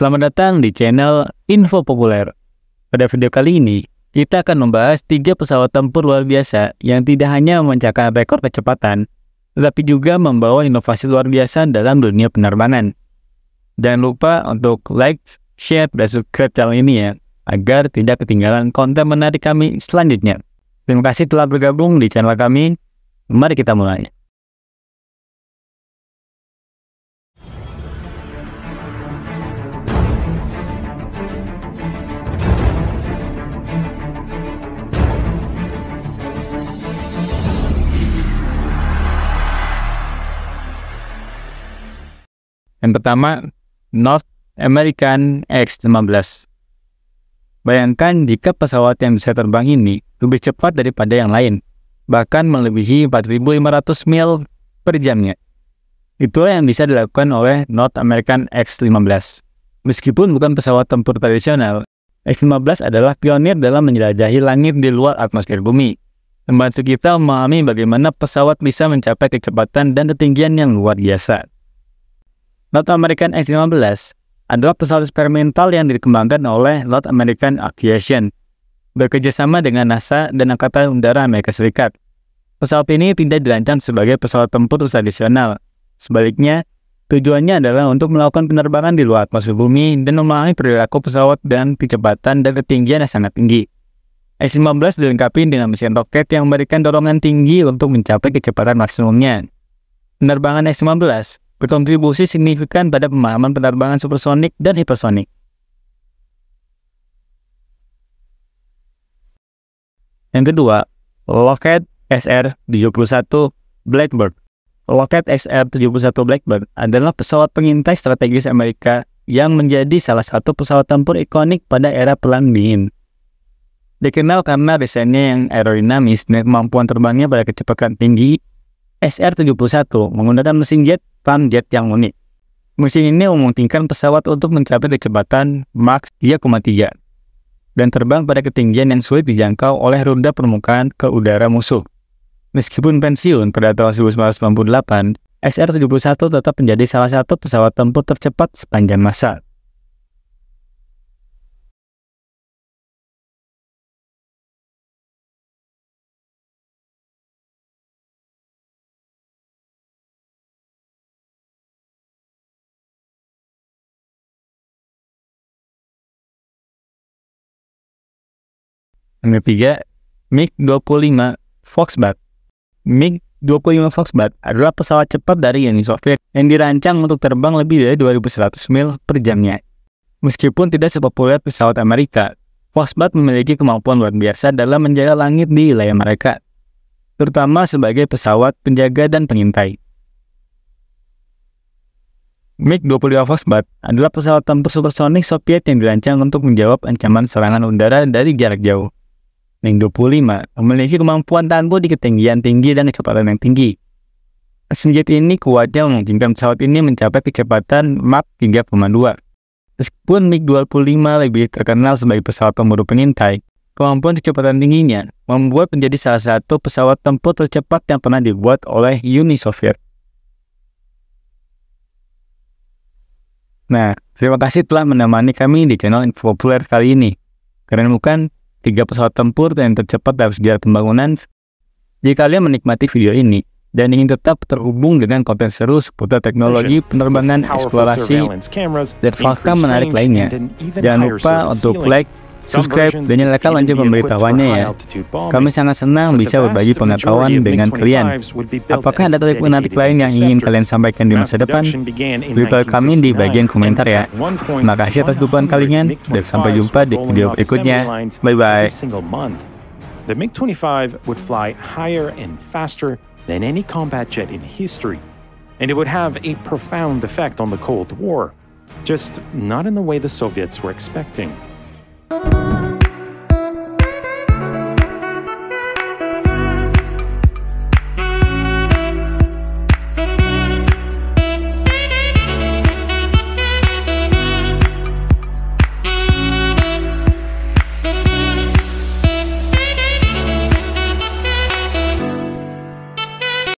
Selamat datang di channel Info Populer. Pada video kali ini, kita akan membahas tiga pesawat tempur luar biasa yang tidak hanya memecahkan rekor kecepatan, tetapi juga membawa inovasi luar biasa dalam dunia penerbangan. Jangan lupa untuk like, share, dan subscribe channel ini ya, agar tidak ketinggalan konten menarik kami selanjutnya. Terima kasih telah bergabung di channel kami. Mari kita mulai. Yang pertama, North American X-15. Bayangkan jika pesawat yang bisa terbang ini lebih cepat daripada yang lain, bahkan melebihi 4.500 mil per jamnya. Itulah yang bisa dilakukan oleh North American X-15. Meskipun bukan pesawat tempur tradisional, X-15 adalah pionir dalam menjelajahi langit di luar atmosfer bumi, membantu kita memahami bagaimana pesawat bisa mencapai kecepatan dan ketinggian yang luar biasa. Lot American X-15 adalah pesawat eksperimental yang dikembangkan oleh Lot American Aviation bekerjasama dengan NASA dan Angkatan Udara Amerika Serikat. Pesawat ini tidak dirancang sebagai pesawat tempur tradisional. Sebaliknya, Tujuannya adalah untuk melakukan penerbangan di luar atmosfer bumi dan memahami perilaku pesawat dan kecepatan dan ketinggian yang sangat tinggi. S-15 dilengkapi dengan mesin roket yang memberikan dorongan tinggi untuk mencapai kecepatan maksimumnya. Penerbangan S-15 berkontribusi signifikan pada pemahaman penerbangan supersonik dan hipersonik. Yang kedua, loket SR-71 Blackbird. Lockheed SR-71 Blackbird adalah pesawat pengintai strategis Amerika yang menjadi salah satu pesawat tempur ikonik pada era pelan Dingin. Dikenal karena desainnya yang aerodinamis dan kemampuan terbangnya pada kecepatan tinggi, SR-71 menggunakan mesin jet tan jet yang unik. Mesin ini memungkinkan pesawat untuk mencapai kecepatan Mach 3,3 dan terbang pada ketinggian yang sulit dijangkau oleh ronda permukaan ke udara musuh. Meskipun pensiun pada tahun 1998, SR-71 tetap menjadi salah satu pesawat tempur tercepat sepanjang masa. Yang ketiga, MiG-25 Foxbat. MiG-25 Foxbat adalah pesawat cepat dari Uni Soviet yang dirancang untuk terbang lebih dari 2100 mil per jamnya. Meskipun tidak sepopuler pesawat Amerika, Foxbat memiliki kemampuan luar biasa dalam menjaga langit di wilayah mereka, terutama sebagai pesawat penjaga dan pengintai. MiG-25 Foxbat adalah pesawat tempur supersonik Soviet yang dirancang untuk menjawab ancaman serangan udara dari jarak jauh. Ning 25 memiliki kemampuan tangguh di ketinggian tinggi dan kecepatan yang tinggi. Senjata ini kuatnya memungkinkan pesawat ini mencapai kecepatan Mach 3,2. Meskipun MiG-25 lebih terkenal sebagai pesawat pemburu pengintai, kemampuan kecepatan tingginya membuat menjadi salah satu pesawat tempur tercepat yang pernah dibuat oleh Uni Soviet. Nah, terima kasih telah menemani kami di channel Info Populer kali ini. Keren bukan? tiga pesawat tempur yang tercepat dalam sejarah pembangunan. Jika kalian menikmati video ini dan ingin tetap terhubung dengan konten seru seputar teknologi, penerbangan, eksplorasi, dan fakta menarik lainnya, jangan lupa untuk like, subscribe, dan nyalakan lonceng pemberitahuannya ya. Kami sangat senang bisa berbagi pengetahuan dengan kalian. Apakah ada topik menarik lain yang ingin kalian sampaikan di masa depan? Beritahu kami di bagian komentar ya. Terima kasih atas dukungan kalian, dan sampai jumpa di video berikutnya. Bye-bye. The MiG-25 would fly higher and faster than any combat jet in history, and it would have a profound effect on the Cold War, just not in the way the Soviets were expecting.